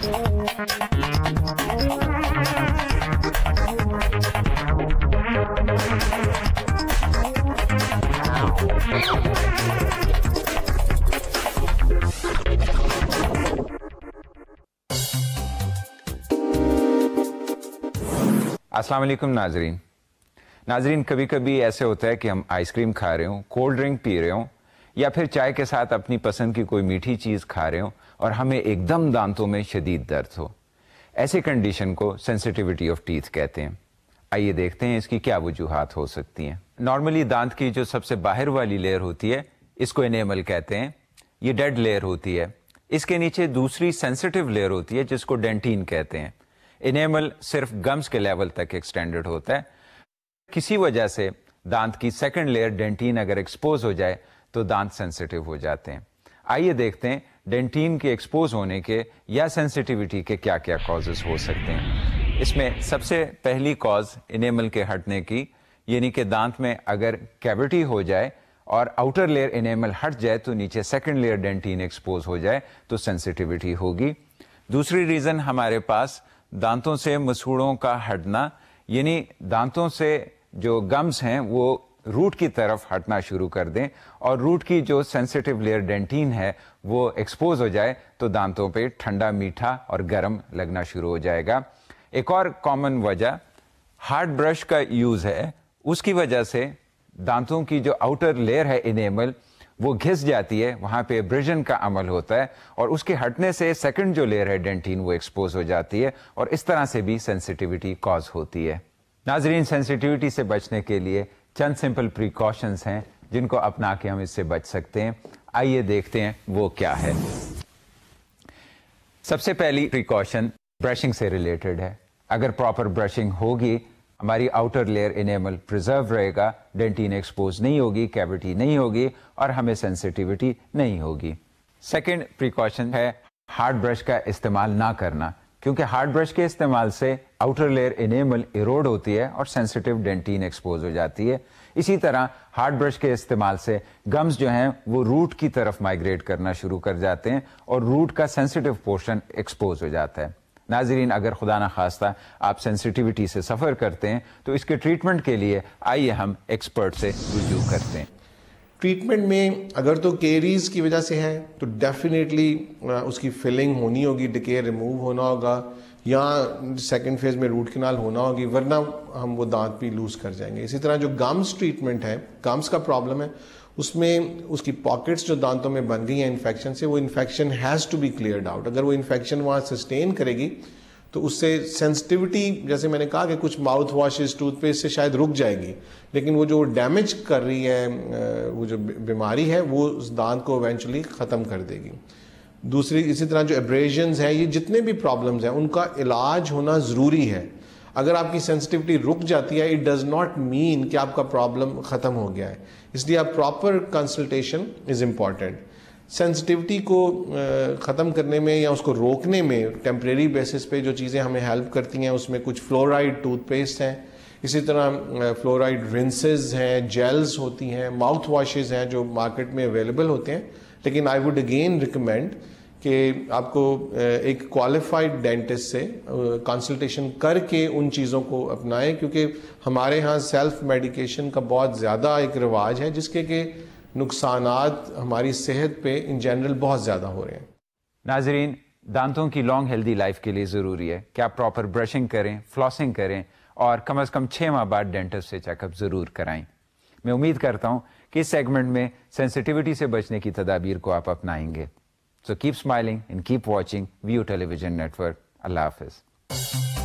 असलम नाजरीन नाजरीन कभी कभी ऐसे होता है कि हम आइसक्रीम खा रहे हों कोल्ड ड्रिंक पी रहे हों या फिर चाय के साथ अपनी पसंद की कोई मीठी चीज़ खा रहे हो और हमें एकदम दांतों में शदीद दर्द हो ऐसी कंडीशन को सेंसिटिविटी ऑफ टीथ कहते हैं आइए देखते हैं इसकी क्या वजूहत हो सकती हैं नॉर्मली दांत की जो सबसे बाहर वाली लेयर होती है इसको इनेमल कहते हैं ये डेड लेयर होती है इसके नीचे दूसरी सेंसिटिव लेयर होती है जिसको डेंटीन कहते हैं इनेमल सिर्फ गम्स के लेवल तक एक्सटेंडेड होता है किसी वजह से दांत की सेकंड लेयर डेंटीन अगर एक्सपोज हो जाए तो दांत सेंसिटिव हो जाते हैं आइए देखते हैं डेंटीन के एक्सपोज होने के या सेंसिटिविटी के क्या क्या कॉजेज हो सकते हैं इसमें सबसे पहली कॉज इनेमल के हटने की यानी कि दांत में अगर कैविटी हो जाए और आउटर लेयर इनेमल हट जाए तो नीचे सेकंड लेयर डेंटीन एक्सपोज हो जाए तो सेंसिटिविटी होगी दूसरी रीज़न हमारे पास दांतों से मसूड़ों का हटना यानी दांतों से जो गम्स हैं वो रूट की तरफ हटना शुरू कर दें और रूट की जो सेंसिटिव लेयर डेंटीन है वो एक्सपोज हो जाए तो दांतों पे ठंडा मीठा और गर्म लगना शुरू हो जाएगा एक और कॉमन वजह हार्ड ब्रश का यूज़ है उसकी वजह से दांतों की जो आउटर लेयर है इनेमल वो घिस जाती है वहाँ पे ब्रिजन का अमल होता है और उसके हटने से सेकंड जो लेयर है डेंटीन वो एक्सपोज हो जाती है और इस तरह से भी सेंसिटिविटी कॉज होती है नाजरीन सेंसिटिविटी से बचने के लिए चंद सिंपल प्रिकॉशंस हैं जिनको अपना के हम इससे बच सकते हैं आइए देखते हैं वो क्या है सबसे पहली प्रिकॉशन ब्रशिंग से रिलेटेड है अगर प्रॉपर ब्रशिंग होगी हमारी आउटर लेयर इनेमल प्रिजर्व रहेगा डेंटिन एक्सपोज नहीं होगी कैविटी नहीं होगी और हमें सेंसिटिविटी नहीं होगी सेकेंड प्रिकॉशन है हार्ड ब्रश का इस्तेमाल ना करना क्योंकि हार्ड ब्रश के इस्तेमाल से आउटर लेयर इनेमल इरोड होती है और सेंसिटिव डेंटीन एक्सपोज हो जाती है इसी तरह हार्ड ब्रश के इस्तेमाल से गम्स जो हैं वो रूट की तरफ माइग्रेट करना शुरू कर जाते हैं और रूट का सेंसिटिव पोर्शन एक्सपोज हो जाता है नाजरीन अगर खुदा न खास्ता आप सेंसिटिविटी से सफ़र करते हैं तो इसके ट्रीटमेंट के लिए आइए हम एक्सपर्ट से रिव्यू करते हैं ट्रीटमेंट में अगर तो केरीज की वजह से है तो डेफिनेटली उसकी फिलिंग होनी होगी डिके रिमूव होना होगा या सेकेंड फेज में रूट किनाल होना होगी वरना हम वो दांत भी लूज़ कर जाएंगे इसी तरह जो गम्स ट्रीटमेंट है गम्स का प्रॉब्लम है उसमें उसकी पॉकेट्स जो दांतों में बन गई हैं इन्फेक्शन से वो infection has to be clear out अगर वो इन्फेक्शन वहाँ सस्टेन करेगी तो उससे सेंसिटिविटी जैसे मैंने कहा कि कुछ माउथ वॉशेज टूथपेस्ट से शायद रुक जाएगी लेकिन वो जो डैमेज कर रही है वो जो बीमारी है वो उस दांत को इवेंचुअली ख़त्म कर देगी दूसरी इसी तरह जो एब्रेजन्स हैं ये जितने भी प्रॉब्लम्स हैं उनका इलाज होना ज़रूरी है अगर आपकी सेंसिटिविटी रुक जाती है इट डज़ नॉट मीन कि आपका प्रॉब्लम ख़त्म हो गया है इसलिए आप proper consultation is important sensitivity को ख़त्म करने में या उसको रोकने में टेम्प्रेरी बेसिस पे जो चीज़ें हमें हेल्प करती हैं उसमें कुछ फ्लोराइड टूथपेस्ट हैं इसी तरह फ्लोराइड रिंसेज हैं जेल्स होती हैं माउथ वॉशेज़ हैं जो मार्केट में अवेलेबल होते हैं लेकिन आई वुड अगेन रिकमेंड कि आपको एक क्वालिफाइड डेंटिस्ट से कंसल्टेशन करके उन चीज़ों को अपनाएं क्योंकि हमारे यहाँ सेल्फ मेडिकेशन का बहुत ज़्यादा एक रिवाज है जिसके के नुकसान हमारी सेहत पे इन जनरल बहुत ज़्यादा हो रहे हैं नाजरीन दांतों की लॉन्ग हेल्दी लाइफ के लिए ज़रूरी है कि आप प्रॉपर ब्रशिंग करें फ्लॉसिंग करें और कम अज़ कम छः माह बाद डेंटिस्ट से चेकअप ज़रूर कराएं मैं उम्मीद करता हूँ कि इस सेगमेंट में सेंसिटिविटी से बचने की तदाबीर को आप अपनाएंगे so keep smiling and keep watching view television network अल्लाह हाफिज़